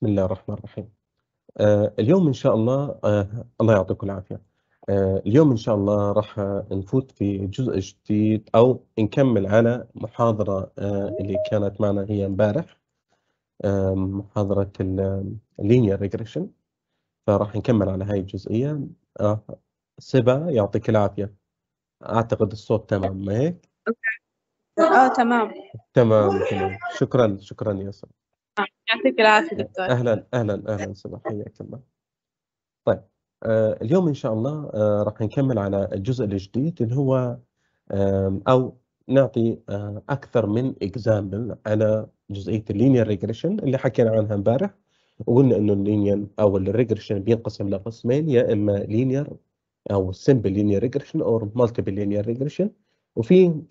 بسم الله الرحمن الرحيم آه اليوم إن شاء الله آه الله يعطيكم العافية آه اليوم إن شاء الله راح نفوت في جزء جديد أو نكمل على محاضرة آه، اللي كانت معنا هي امبارح آه، محاضرة اللينير ريجريشن آه، فراح نكمل على هاي الجزئية سبا يعطيك العافية أعتقد الصوت تمام ما هيك؟ اه تمام تمام تمام شكرا شكرا يا سبا يعطيك العافيه دكتور اهلا اهلا اهلا صباح حياك الله طيب آه اليوم ان شاء الله آه راح نكمل على الجزء الجديد اللي هو آه او نعطي آه، اكثر من اكزامبل على جزئيه اللينير ريجريشن اللي حكينا عنها امبارح وقلنا انه اللينير او الريجريشن بينقسم لقسمين يا اما لينير او سمبل لينير ريجريشن او مالتيبل لينير ريجريشن وفي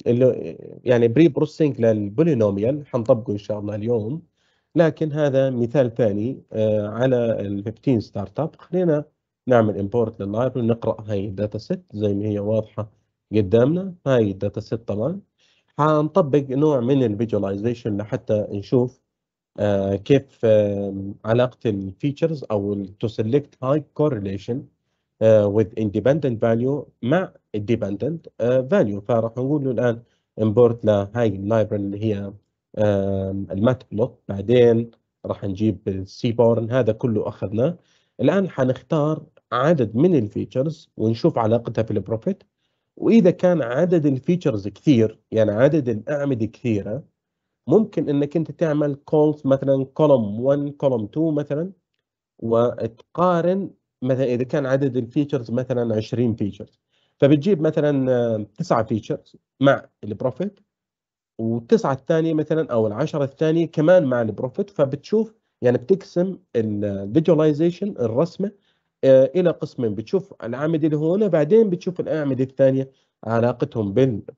يعني بري بروسينج للبولينوميال حنطبقه ان شاء الله اليوم لكن هذا مثال ثاني آه، على ال 15 ستارت اب خلينا نعمل امبورت لللايف ونقرا هاي الداتا ست زي ما هي واضحه قدامنا هاي الداتا ست طبعا حنطبق نوع من الفيجواليزيشن لحتى نشوف آه، كيف علاقه الفيتشرز او تو سيلكت هاي كورليشن with independent value مع dependent آه، value فراح نقول له الان امبورت لهاي اللايبرري اللي هي المات بلوت بعدين راح نجيب السي بورن هذا كله اخذناه الان حنختار عدد من الفيتشرز ونشوف علاقتها في البروفيت واذا كان عدد الفيتشرز كثير يعني عدد الاعمده كثيره ممكن انك انت تعمل كولز مثلا كولوم 1 كولوم 2 مثلا وتقارن مثلا اذا كان عدد الفيتشرز مثلا 20 فيتشرز فبتجيب مثلا 9 فيتشرز مع البروفيت والتسعه الثانيه مثلا او العشره الثانيه كمان مع البروفيت فبتشوف يعني بتقسم الفيجواليزيشن الرسمه آه، الى قسمين بتشوف الاعمده اللي هنا بعدين بتشوف الاعمده الثانيه علاقتهم بالديبندنت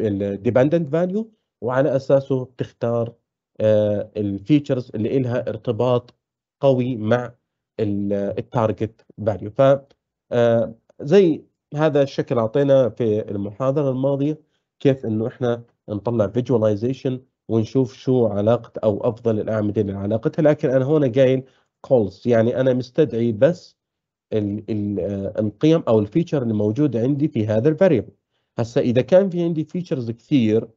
الديبندنت فاليو وعلى اساسه بتختار آه، الفيتشرز اللي لها ارتباط قوي مع التارجت فاليو ف آه، زي هذا الشكل اعطينا في المحاضره الماضيه كيف انه احنا نطلع فيجواليزيشن ونشوف شو علاقه او افضل الاعمده اللي علاقتها لكن انا هون قايل كولز يعني انا مستدعي بس الـ الـ آه، القيم او الفيتشر اللي موجوده عندي في هذا الفاريبل هسا اذا كان في عندي فيتشرز كثير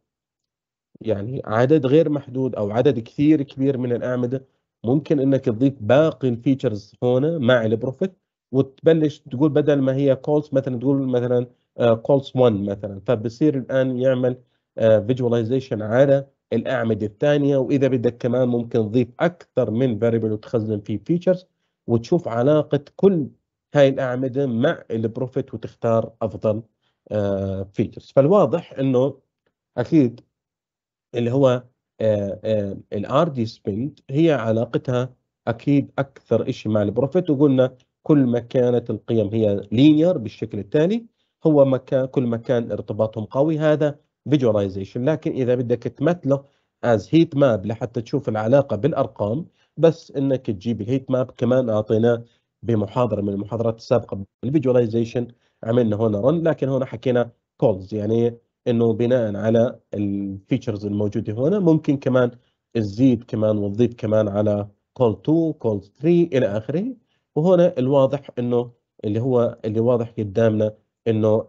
يعني عدد غير محدود او عدد كثير كبير من الاعمده ممكن انك تضيف باقي الفيتشرز هنا مع البروفيت وتبلش تقول بدل ما هي كولز مثلا تقول مثلا كولز آه، 1 مثلا فبصير الان يعمل فيجواليزيشن آه، على الاعمده الثانيه واذا بدك كمان ممكن تضيف اكثر من فاريبل وتخزن فيه فيتشرز وتشوف علاقه كل هاي الاعمده مع البروفيت وتختار افضل فيتشرز آه، فالواضح انه اكيد اللي هو الار دي سبند هي علاقتها اكيد اكثر شيء مع البروفيت وقلنا كل ما كانت القيم هي لينير بالشكل التالي هو مكان كل ما كان ارتباطهم قوي هذا فيجواليزيشن لكن اذا بدك تمثله از هيت ماب لحتى تشوف العلاقه بالارقام بس انك تجيب الهيت ماب كمان اعطيناه بمحاضره من المحاضرات السابقه بالفيجواليزيشن عملنا هنا رن لكن هنا حكينا كولز يعني انه بناء على الفيتشرز الموجوده هنا ممكن كمان تزيد كمان وتضيف كمان على كول 2 كول 3 الى اخره وهنا الواضح انه اللي هو اللي واضح قدامنا انه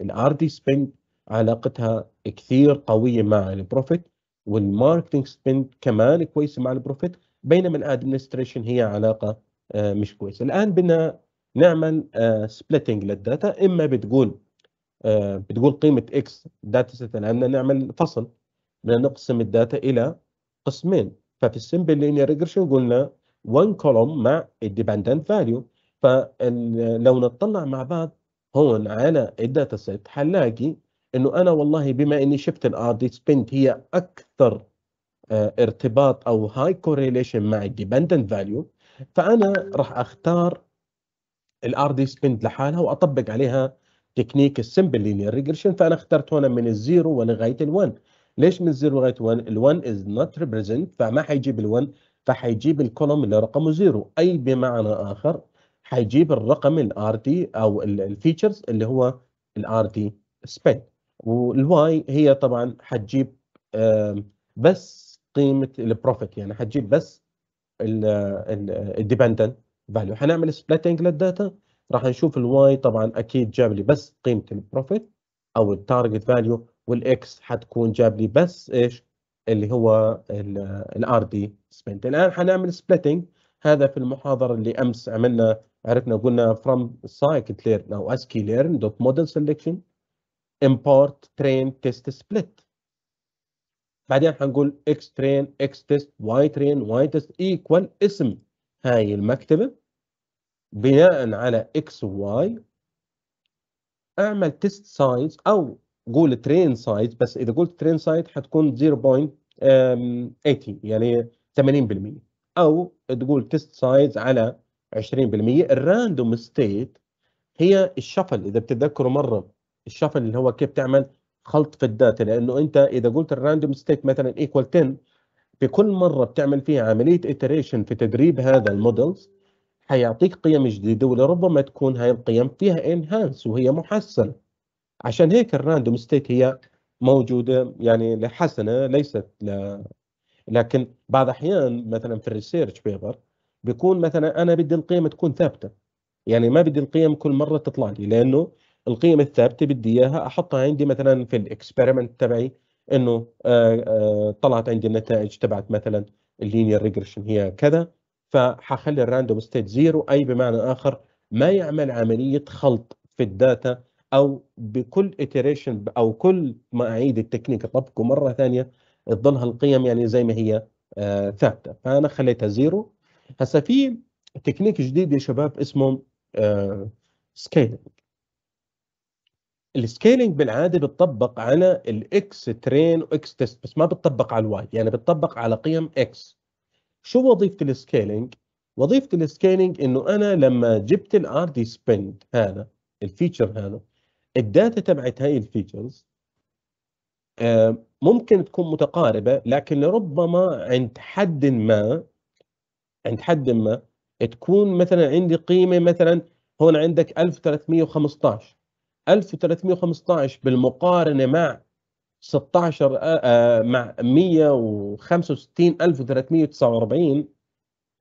الار دي سبينج علاقتها كثير قويه مع البروفيت والماركتنج سبند كمان كويسه مع البروفيت بينما الادمنستريشن هي علاقه آه، مش كويسه الان بدنا نعمل سبلتنج آه، للداتا اما بتقول آه، بتقول قيمه اكس داتا سيت الان نعمل فصل بدنا نقسم الداتا الى قسمين ففي السمبل لينير ريجريشن قلنا 1 كولوم مع الديبندنت فاليو فلو نطلع مع بعض هون على الداتا سيت حنلاقي انه انا والله بما اني شفت الار دي سبنت هي اكثر آه، ارتباط او هاي كوريليشن مع الديبندنت فاليو فانا راح اختار الار دي سبنت لحالها واطبق عليها تكنيك السمبل لينير ريجريشن فانا اخترت هنا من الزيرو ولغايه ال1 ليش من الزيرو لغايه 1 ال1 از نوت ريبريزنت فما حيجيب ال1 فحيجيب الكولوم اللي رقمه زيرو اي بمعنى اخر حيجيب الرقم الار دي او الفيتشرز اللي هو الار دي سبنت والواي هي طبعا حتجيب بس قيمه البروفيت يعني حتجيب بس الديبندنت فاليو حنعمل سبلتنج للداتا راح نشوف الواي طبعا اكيد جاب لي بس قيمه البروفيت او التارجت فاليو والاكس حتكون جاب لي بس ايش اللي هو الار دي سبنت الان حنعمل سبلتنج هذا في المحاضره اللي امس عملنا عرفنا قلنا from scikit-learn او sklearn.model selection import train test split بعدين حنقول x train x test y train y test equal اسم هاي المكتبة بناء على x و y اعمل test size او قول train size بس اذا قلت train size حتكون 0.80 يعني 80% او تقول test size على 20% الراندوم ستيت هي الشفل اذا بتتذكروا مره الشفل اللي هو كيف تعمل خلط في الداتا لانه انت اذا قلت الراندوم ستيت مثلا ايكوال 10 بكل مره بتعمل فيها عمليه اتريشن في تدريب هذا المودلز هيعطيك قيم جديده ولربما تكون هاي القيم فيها انهانس وهي محسنه عشان هيك الراندوم ستيت هي موجوده يعني لحسنه ليست ل... لكن بعض الاحيان مثلا في الريسيرش بيبر بيكون مثلا انا بدي القيم تكون ثابته يعني ما بدي القيم كل مره تطلع لي لانه القيم الثابته بدي اياها احطها عندي مثلا في الاكسبيرمنت تبعي انه آه، آه، طلعت عندي النتائج تبعت مثلا اللينير ريجريشن هي كذا فحخلي الراندوم ستيت زيرو اي بمعنى اخر ما يعمل عمليه خلط في الداتا او بكل اتريشن او كل ما اعيد التكنيك اطبقه مره ثانيه تظل القيم يعني زي ما هي آه، ثابته فانا خليتها زيرو هسه في تكنيك جديد يا شباب اسمه سكيلينج السكيلينج بالعاده بتطبق على الاكس ترين واكس تيست بس ما بتطبق على الواي يعني بتطبق على قيم اكس شو وظيفه السكيلينج وظيفه السكيلينج انه انا لما جبت الار دي سبند هذا الفيتشر هذا الداتا تبعت هاي الفيتشرز آه، ممكن تكون متقاربه لكن لربما عند حد ما عند حد ما تكون مثلا عندي قيمه مثلا هون عندك 1315 1315 بالمقارنه مع 16 آه، آه، مع 165349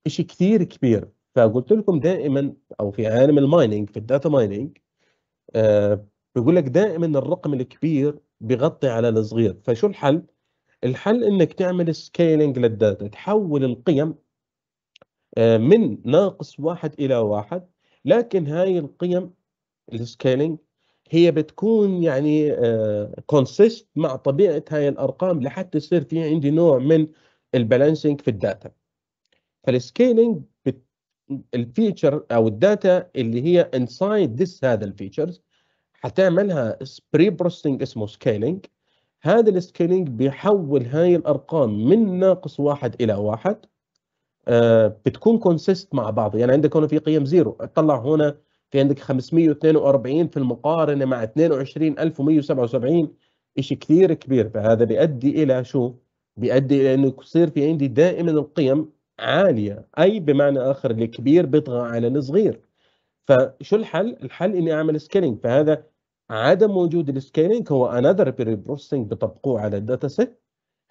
شيء كثير كبير فقلت لكم دائما او في عالم المايننج في الداتا مايننج بقول آه، بيقول لك دائما الرقم الكبير بغطي على الصغير فشو الحل؟ الحل انك تعمل سكيلينج للداتا تحول القيم من ناقص واحد الى واحد لكن هاي القيم السكيلينج هي بتكون يعني كونسيست آه، مع طبيعه هاي الارقام لحتى يصير في عندي نوع من البالانسنج في الداتا فالسكيلينج الفيتشر او الداتا اللي هي انسايد ذس هذا الفيتشرز حتعملها بري بروسيسنج اسمه سكيلينج هذا السكيلينج بيحول هاي الارقام من ناقص واحد الى واحد آه، بتكون كونسيست مع بعض يعني عندك هنا في قيم زيرو اطلع هنا في عندك 542 في المقارنه مع 22177 شيء كثير كبير فهذا بيؤدي الى شو؟ بيؤدي الى انه يصير في عندي دائما القيم عاليه اي بمعنى اخر الكبير بيطغى على الصغير فشو الحل؟ الحل اني اعمل سكيلينج فهذا عدم وجود السكيلينج هو انذر بروسيسنج بطبقوه على الداتا سيت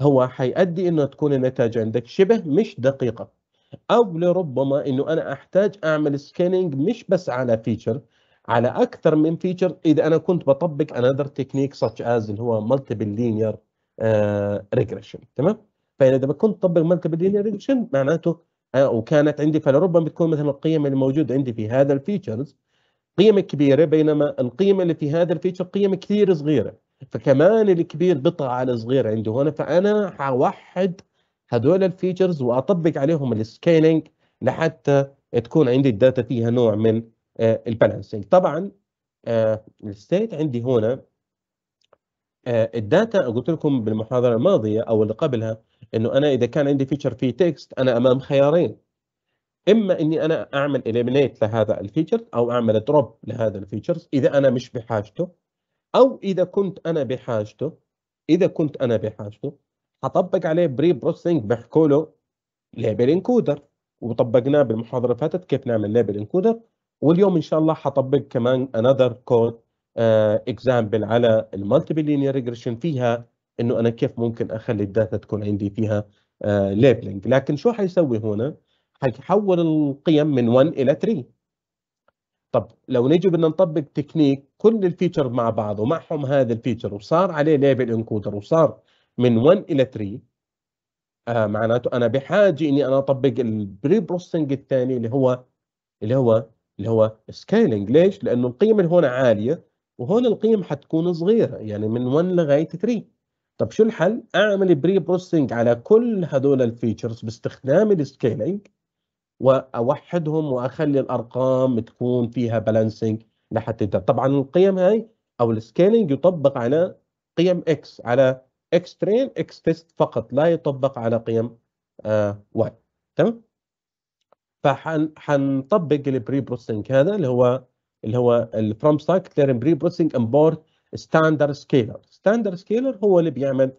هو حيؤدي انه تكون النتائج عندك شبه مش دقيقه او لربما انه انا احتاج اعمل سكيلينج مش بس على فيتشر على اكثر من فيتشر اذا انا كنت بطبق انذر تكنيك ساتش از اللي هو مالتيبل لينير ريجريشن تمام فانا اذا كنت بطبق مالتيبل لينير ريجريشن معناته آه، وكانت عندي فلربما بتكون مثلا القيم اللي موجوده عندي في هذا الفيتشرز قيم كبيره بينما القيم اللي في هذا الفيتشر قيم كثير صغيره فكمان الكبير بيطغى على الصغير عنده هنا فانا حوحد هذول الفيتشرز واطبق عليهم السكيلينج لحتى تكون عندي الداتا فيها نوع من آه، البالانسنج طبعا آه، الستيت عندي هنا آه، الداتا قلت لكم بالمحاضره الماضيه او اللي قبلها انه انا اذا كان عندي فيتشر في تكست انا امام خيارين اما اني انا اعمل اليمينيت لهذا الفيتشر او اعمل دروب لهذا الفيتشرز اذا انا مش بحاجته او اذا كنت انا بحاجته اذا كنت انا بحاجته هطبق عليه بري بروسينج بحكوا له ليبل انكودر وطبقناه بالمحاضره اللي فاتت كيف نعمل ليبل انكودر واليوم ان شاء الله هطبق كمان انذر كود اكزامبل على المالتيبل لينير ريجريشن فيها انه انا كيف ممكن اخلي الداتا تكون عندي فيها ليبلنج آه، uh, لكن شو حيسوي هنا؟ حيحول القيم من 1 الى 3 طب لو نجي بدنا نطبق تكنيك كل الفيتشر مع بعض ومعهم هذا الفيتشر وصار عليه ليبل انكودر وصار من 1 الى 3 آه معناته انا بحاجه اني انا اطبق البري بروسسنج الثاني اللي هو اللي هو اللي هو سكيلينج ليش؟ لانه القيم اللي هون عاليه وهون القيم حتكون صغيره يعني من 1 لغايه 3 طب شو الحل؟ اعمل بري بروسسنج على كل هذول الفيتشرز باستخدام السكيلينج واوحدهم واخلي الارقام تكون فيها بالانسنج لحتى طبعا القيم هاي او السكيلينج يطبق على قيم اكس على اكس ترين اكس تيست فقط لا يطبق على قيم آه، واي تمام فحنطبق البري بروسيسنج هذا اللي هو اللي هو الفروم ستاك ديكليرنج بري بروسيسنج امبورت ستاندرد سكيلر ستاندرد سكيلر هو اللي بيعمل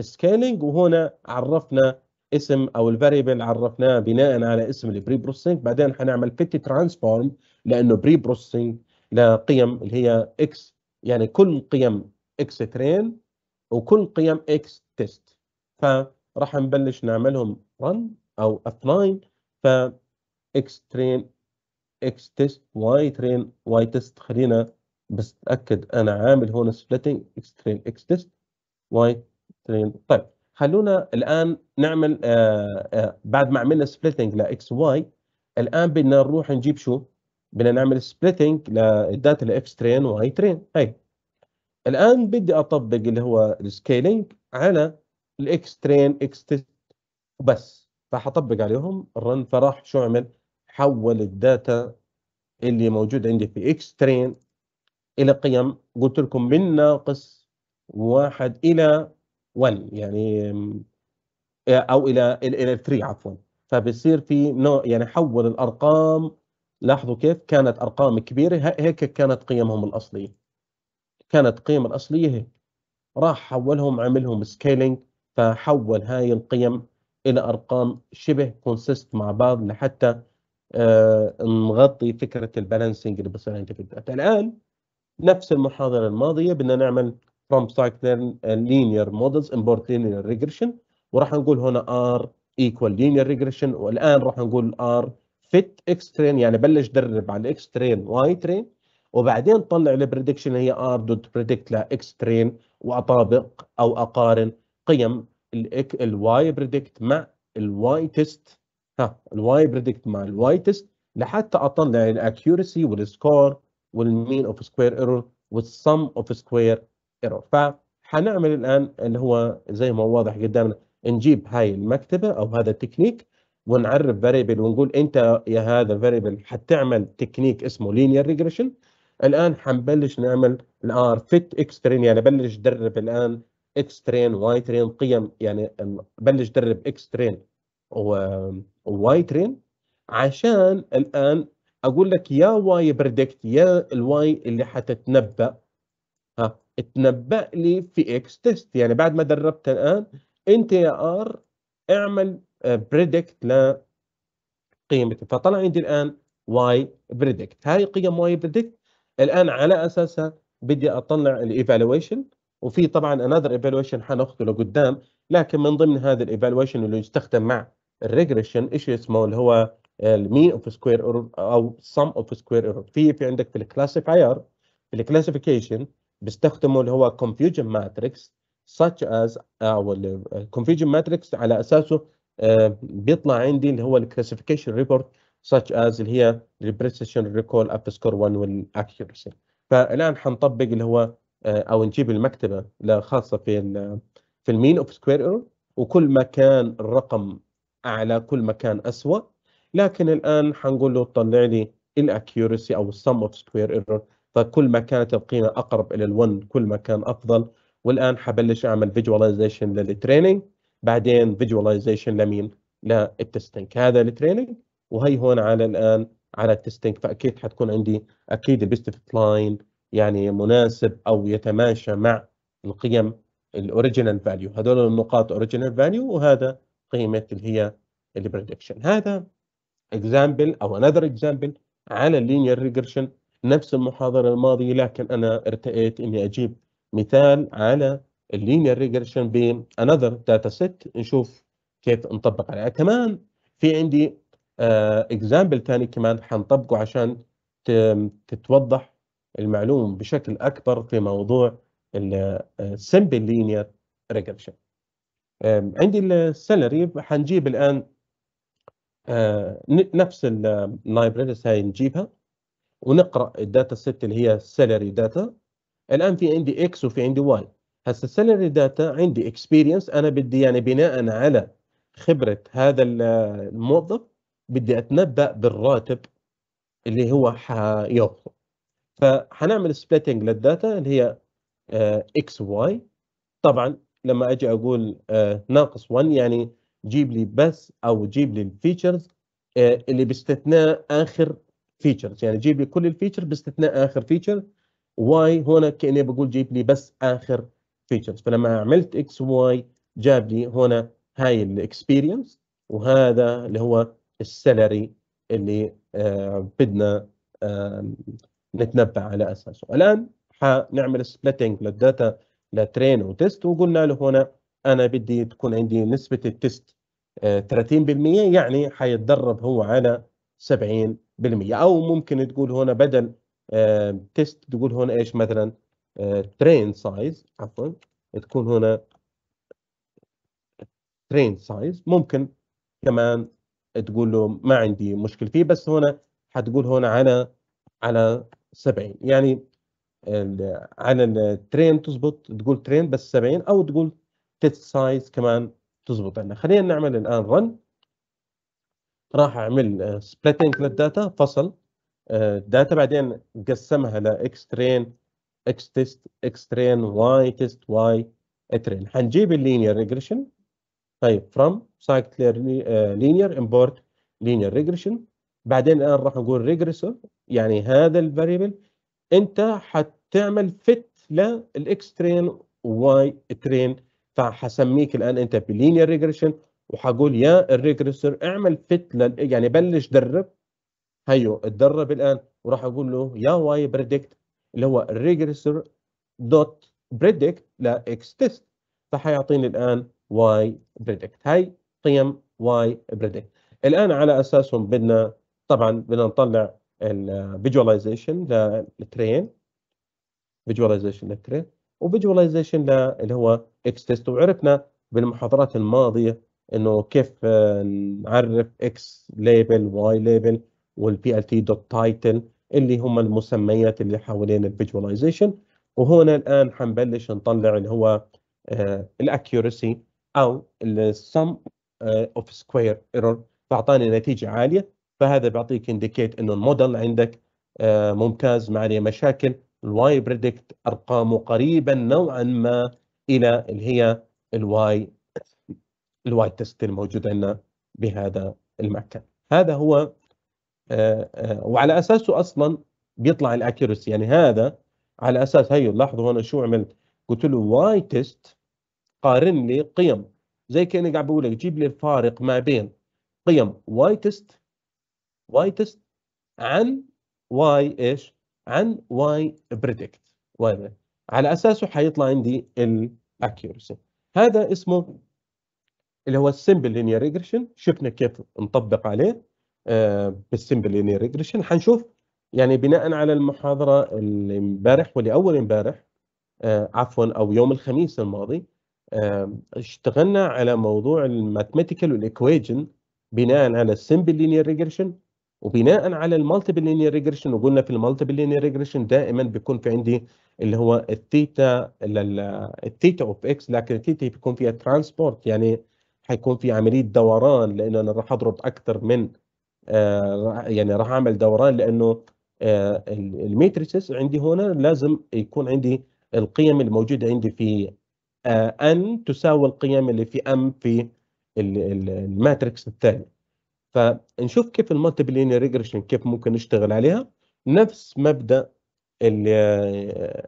سكيلينج وهنا عرفنا اسم او الفاريبل عرفناه بناء على اسم البري بروسيسنج بعدين حنعمل فيت ترانسفورم لانه بري بروسيسنج لقيم اللي هي اكس يعني كل قيم اكس ترين وكل قيم اكس تيست فراح نبلش نعملهم رن او افلاين ف اكس ترين اكس تيست واي ترين واي تيست خلينا بس اتاكد انا عامل هون سبلتنج اكس ترين اكس تيست واي ترين طيب خلونا الان نعمل آآ آه، آآ آه، بعد ما عملنا سبلتنج لاكس واي الان بدنا نروح نجيب شو؟ بدنا نعمل سبلتنج للداتا لاكس ترين واي ترين هي الان بدي اطبق اللي هو السكيلينج على الاكس ترين اكس تيست وبس فحطبق عليهم الرن فراح شو عمل حول الداتا اللي موجود عندي في اكس ترين الى قيم قلت لكم من ناقص واحد الى 1 يعني او الى الى 3 عفوا فبصير في نوع يعني حول الارقام لاحظوا كيف كانت ارقام كبيره هيك كانت قيمهم الاصليه كانت قيم الأصلية هي راح حولهم عملهم سكيلينج فحول هاي القيم إلى أرقام شبه كونسيست مع بعض لحتى آه نغطي فكرة البالانسنج اللي بصير عندك في الداتا الآن نفس المحاضرة الماضية بدنا نعمل from cycling linear models import linear regression وراح نقول هنا R equal linear regression والآن راح نقول R fit X train يعني بلش درب على X train Y train وبعدين طلع البريدكشن هي ار دوت بريدكت لاكستريم ترين واطابق او اقارن قيم الواي بريدكت مع الواي تيست ها الواي بريدكت مع الواي تيست لحتى اطلع الاكيورسي والسكور والمين اوف سكوير ايرور والسم اوف سكوير ايرور فحنعمل الان اللي هو زي ما هو واضح قدامنا نجيب هاي المكتبه او هذا التكنيك ونعرف فاريبل ونقول انت يا هذا فاريبل حتعمل تكنيك اسمه لينير ريجريشن الان حنبلش نعمل الار فيت اكسترين يعني بلش درب الان اكسترين واي ترين قيم يعني بلش درب اكسترين وواي ترين عشان الان اقول لك يا واي بريدكت يا الواي اللي حتتنبأ ها تنبأ لي في اكس تيست يعني بعد ما دربت الان انت يا ار اعمل آه، بريدكت لقيمتي فطلع عندي الان واي بريدكت هاي قيم واي بريدكت الان على اساسها بدي اطلع الايفالويشن وفي طبعا انذر ايفالويشن حناخذه لقدام لكن من ضمن هذا الايفالويشن اللي يستخدم مع الريجريشن ايش اسمه اللي هو المين اوف سكوير ايرور او سم اوف سكوير ايرور في في عندك في الكلاسيفاير في الكلاسيفيكيشن بيستخدموا اللي هو كونفيوجن ماتريكس such as او الكونفيوجن ماتريكس على اساسه آه، بيطلع عندي اللي هو الكلاسيفيكيشن ريبورت such as اللي هي precision recall اب score 1 والaccuracy فالان حنطبق اللي هو آه، او نجيب المكتبه الخاصه في في المين اوف سكوير ايرور وكل ما كان الرقم اعلى كل ما كان اسوء لكن الان حنقول له طلع لي الاكيورسي او السم اوف سكوير ايرور فكل ما كانت القيمه اقرب الى ال1 كل ما كان افضل والان حبلش اعمل فيجواليزيشن للتريننج بعدين فيجواليزيشن لمين للتستنج هذا التريننج وهي هون على الان على التستنج فاكيد حتكون عندي اكيد البيست لاين يعني مناسب او يتماشى مع القيم الاوريجينال فاليو هذول النقاط اوريجينال فاليو وهذا قيمه اللي هي البريدكشن هذا اكزامبل او انذر اكزامبل على اللينير ريجرشن نفس المحاضره الماضيه لكن انا ارتئيت اني اجيب مثال على اللينير ريجرشن بانذر داتا سيت نشوف كيف نطبق عليها كمان في عندي اكزامبل آه، ثاني كمان حنطبقه عشان تتوضح المعلومه بشكل اكبر في موضوع السمبل لينير ريجرشن عندي السالري حنجيب الان آه، نفس اللايبريريز هاي نجيبها ونقرا الداتا سيت اللي هي السالري داتا الان في عندي اكس وفي عندي واي هسه السالري داتا عندي اكسبيرينس انا بدي يعني بناء على خبره هذا الموظف بدي اتنبأ بالراتب اللي هو حياخذه فحنعمل سبليتنج للداتا اللي هي اكس آه، واي طبعا لما اجي اقول آه، ناقص 1 يعني جيب لي بس او جيب لي الفيتشرز آه، اللي باستثناء اخر فيتشرز يعني جيب لي كل الفيتشر باستثناء اخر فيتشر واي هنا كاني بقول جيب لي بس اخر فيتشرز فلما عملت اكس واي جاب لي هنا هاي الاكسبيرينس وهذا اللي هو السالري اللي آه، بدنا نتنبأ على اساسه الان حنعمل سبلتنج للداتا لترين وتست وقلنا له هنا انا بدي تكون عندي نسبه التست 30% آه، يعني حيتدرب هو على 70% او ممكن تقول هنا بدل آه، تيست تقول هنا ايش مثلا ترين سايز عفوا تكون هنا ترين سايز ممكن كمان تقول له ما عندي مشكله فيه بس هنا حتقول هنا على على 70 يعني على الترين تزبط تقول ترين بس 70 او تقول تيست سايز كمان تزبط عندنا خلينا نعمل الان رن راح اعمل سبليتنج للداتا فصل الداتا آه، بعدين قسمها اكس ترين اكس تيست اكس ترين واي تيست واي ترين حنجيب اللينير ريجريشن طيب from cyclic آه، linear import linear regression بعدين الان راح نقول regressor يعني هذا الفاريبل انت حتعمل fit للاكس ترين واي ترين فحسميك الان انت بلينير ريجريشن وحقول يا الريجريسور اعمل فت لل... يعني بلش درب هيو اتدرب الان وراح اقول له يا واي بريدكت اللي هو الريجريسور دوت بريدكت لاكس تيست فحيعطيني الان واي بريدكت هاي قيم واي بريدكت الان على اساسهم بدنا طبعا بدنا نطلع الفيجواليزيشن للترين فيجواليزيشن للترين وفيجواليزيشن اللي هو اكس تيست وعرفنا بالمحاضرات الماضيه انه كيف آه، نعرف اكس ليبل واي ليبل والبي ال تي دوت تايتل اللي هم المسميات اللي حوالين الفيجواليزيشن وهنا الان حنبلش نطلع اللي هو آه، الاكيورسي او السم اوف سكوير ايرور فاعطاني نتيجه عاليه فهذا بيعطيك انديكيت انه الموديل عندك آه، ممتاز ما عليه مشاكل الواي بريدكت ارقامه قريبا نوعا ما الى اللي هي الواي الواي تيست الموجود عندنا بهذا المكان هذا هو آه، آه، وعلى اساسه اصلا بيطلع الاكيرسي يعني هذا على اساس هيو لاحظوا هنا شو عملت قلت له واي تيست قارن لي قيم زي كاني قاعد بقول لك جيب لي الفارق ما بين قيم واي تيست واي تيست عن واي ايش عن واي بريدكت واي على اساسه حيطلع عندي الاكيورسي هذا اسمه اللي هو السمبل لينير ريجريشن شفنا كيف نطبق عليه بالسمبل لينير ريجريشن حنشوف يعني بناء على المحاضره اللي امبارح واللي اول امبارح آه، عفوا او يوم الخميس الماضي اشتغلنا على موضوع الماتماتيكال والايكويجن بناء على السمبل لينير ريجريشن وبناء على المالتيبل لينير ريجريشن وقلنا في المالتيبل لينير ريجريشن دائما بيكون في عندي اللي هو الثيتا الثيتا اوف اكس لكن الثيتا بيكون فيها ترانسبورت يعني حيكون في عمليه دوران لانه انا راح اضرب اكثر من آه، يعني راح اعمل دوران لانه آه، الميتريسس عندي هنا لازم يكون عندي القيم الموجوده عندي في آه، ان تساوي القيم اللي في ام في الماتريكس الثاني فنشوف كيف لينير ريجريشن كيف ممكن نشتغل عليها نفس مبدا آه،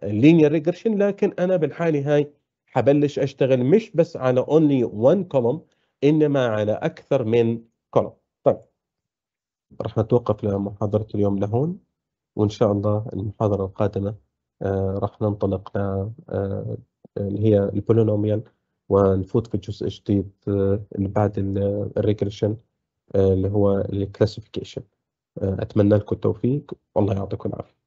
اللينير ريجريشن لكن انا بالحاله هاي حبلش اشتغل مش بس على اونلي وان كولوم انما على اكثر من كولوم طيب راح نتوقف لمحاضره اليوم لهون وان شاء الله المحاضره القادمه آه، راح ننطلق ل اللي هي البولينوميال ونفوت في الجزء الجديد آه، اللي بعد آه، الريجريشن آه، اللي هو الكلاسيفيكيشن اتمنى لكم التوفيق والله يعطيكم العافيه